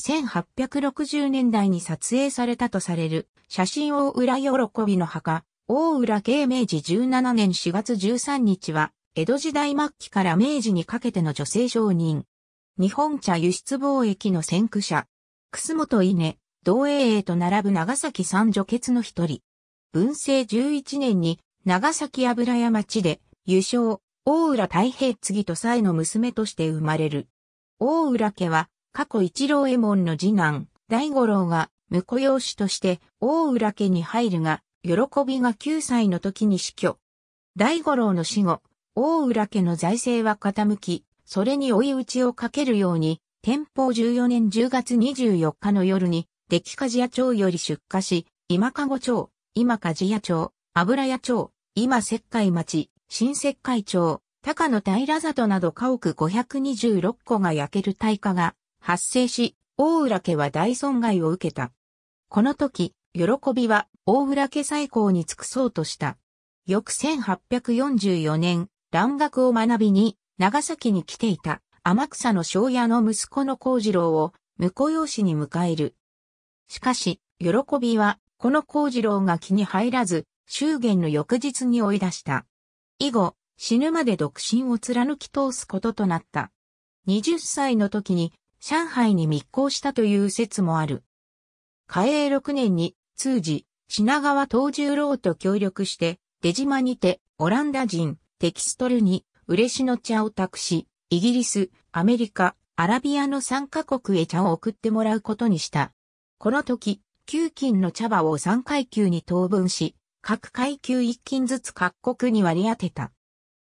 1860年代に撮影されたとされる、写真大浦喜びの墓、大浦慶明治17年4月13日は、江戸時代末期から明治にかけての女性商人。日本茶輸出貿易の先駆者。楠本稲、同英英と並ぶ長崎三女傑の一人。文政11年に長崎油屋町で優勝、大浦太平継と妻の娘として生まれる。大浦家は過去一郎右衛門の次男、大五郎が婿養子として大浦家に入るが、喜びが9歳の時に死去。大五郎の死後、大浦家の財政は傾き、それに追い打ちをかけるように、天保14年10月24日の夜に、出来鍛冶屋町より出火し、今籠町、今鍛冶屋町、油屋町、今石灰町、新石灰町、高野平里など家屋526戸が焼ける大火が発生し、大浦家は大損害を受けた。この時、喜びは大浦家最高に尽くそうとした。翌1844年、蘭学を学びに長崎に来ていた天草の庄屋の息子の幸次郎を婿養子に迎える。しかし、喜びはこの幸次郎が気に入らず、祝言の翌日に追い出した。以後、死ぬまで独身を貫き通すこととなった。20歳の時に上海に密航したという説もある。嘉永6年に通時、品川東十郎と協力して、出島にてオランダ人テキストルに嬉野茶を託し、イギリス、アメリカ、アラビアの3カ国へ茶を送ってもらうことにした。この時、9金の茶葉を3階級に等分し、各階級1金ずつ各国に割り当てた。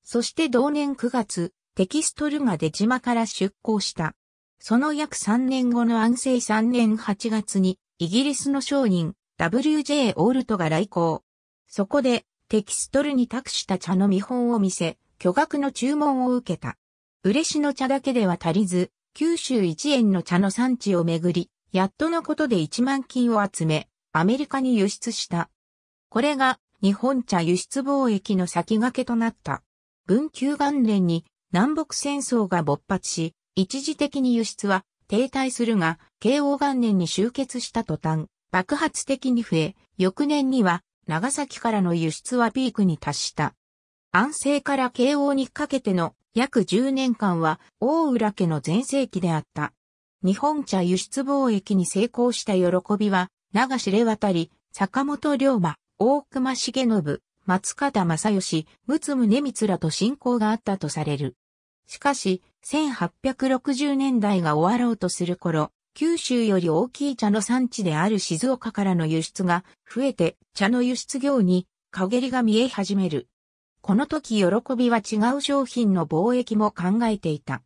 そして同年9月、テキストルが出島から出港した。その約3年後の安政3年8月に、イギリスの商人、W.J. オールトが来航。そこで、テキストルに託した茶の見本を見せ、巨額の注文を受けた。嬉野茶だけでは足りず、九州一円の茶の産地をめぐり、やっとのことで1万金を集め、アメリカに輸出した。これが日本茶輸出貿易の先駆けとなった。文久元年に南北戦争が勃発し、一時的に輸出は停滞するが、慶応元年に集結した途端、爆発的に増え、翌年には長崎からの輸出はピークに達した。安政から慶応にかけての約10年間は大浦家の前世紀であった。日本茶輸出貿易に成功した喜びは、長知れ渡り、坂本龍馬、大隈重信、松方正義、陸宗光らと親交があったとされる。しかし、1860年代が終わろうとする頃、九州より大きい茶の産地である静岡からの輸出が増えて茶の輸出業に陰りが見え始める。この時喜びは違う商品の貿易も考えていた。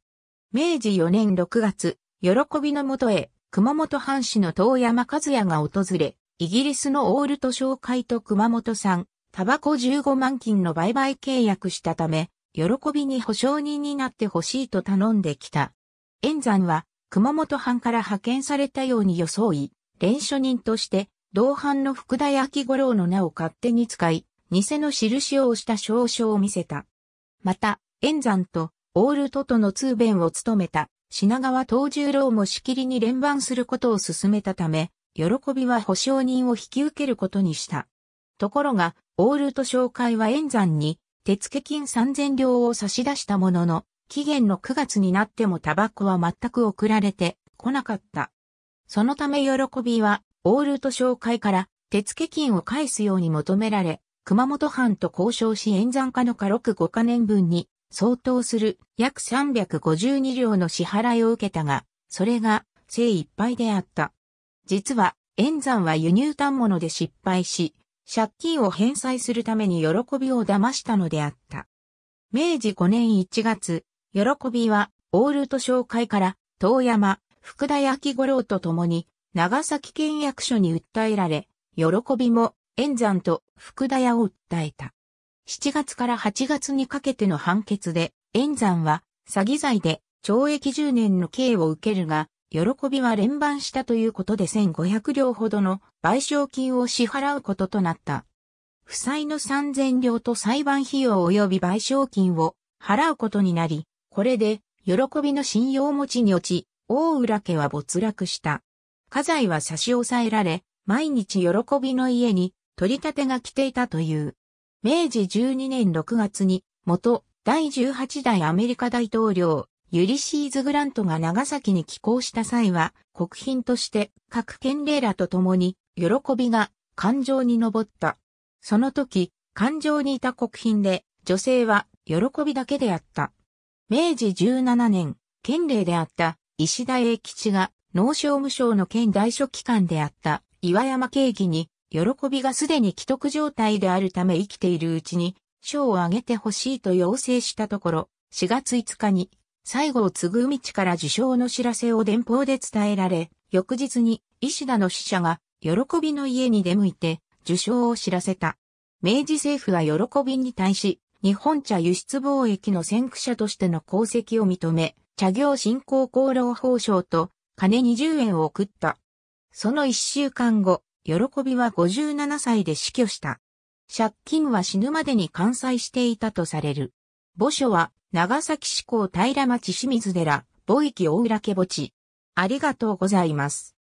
明治4年6月、喜びのもとへ熊本藩士の遠山和也が訪れ、イギリスのオールト商会と熊本産、タバコ15万金の売買契約したため、喜びに保証人になってほしいと頼んできた。円山は熊本藩から派遣されたように装い、連署人として同藩の福田焼五郎の名を勝手に使い、偽の印を押した証書を見せた。また、円山とオールトとの通弁を務めた品川東十郎もしきりに連番することを進めたため、喜びは保証人を引き受けることにした。ところが、オールト紹介は円山に手付金3000両を差し出したものの、期限の9月になってもタバコは全く送られてこなかった。そのため喜びは、オールと商会から手付金を返すように求められ、熊本藩と交渉し演算家の家6 5カ年分に相当する約352両の支払いを受けたが、それが精いっぱいであった。実は、演算は輸入端物で失敗し、借金を返済するために喜びを騙したのであった。明治5年1月、喜びは、オールト商会から、遠山、福田焼五郎と共に、長崎県役所に訴えられ、喜びも、炎山と福田屋を訴えた。7月から8月にかけての判決で、炎山は、詐欺罪で懲役10年の刑を受けるが、喜びは連番したということで1500両ほどの賠償金を支払うこととなった。負債の3000両と裁判費用及び賠償金を払うことになり、これで喜びの信用持ちに落ち、大浦家は没落した。家財は差し押さえられ、毎日喜びの家に取り立てが来ていたという。明治12年6月に元第18代アメリカ大統領ユリシーズ・グラントが長崎に寄港した際は、国賓として各県令らと共に、喜びが感情に上った。その時、感情にいた国賓で、女性は喜びだけであった。明治17年、県令であった石田栄吉が農商務省の県代書機関であった岩山慶義に、喜びがすでに既得状態であるため生きているうちに、賞をあげてほしいと要請したところ、4月5日に西郷継ぐ道から受賞の知らせを電報で伝えられ、翌日に石田の使者が喜びの家に出向いて受賞を知らせた。明治政府は喜びに対し、日本茶輸出貿易の先駆者としての功績を認め、茶業振興功労報奨と金20円を送った。その一週間後、喜びは57歳で死去した。借金は死ぬまでに完済していたとされる。墓所は長崎市港平町清水寺、墓域大浦家墓地。ありがとうございます。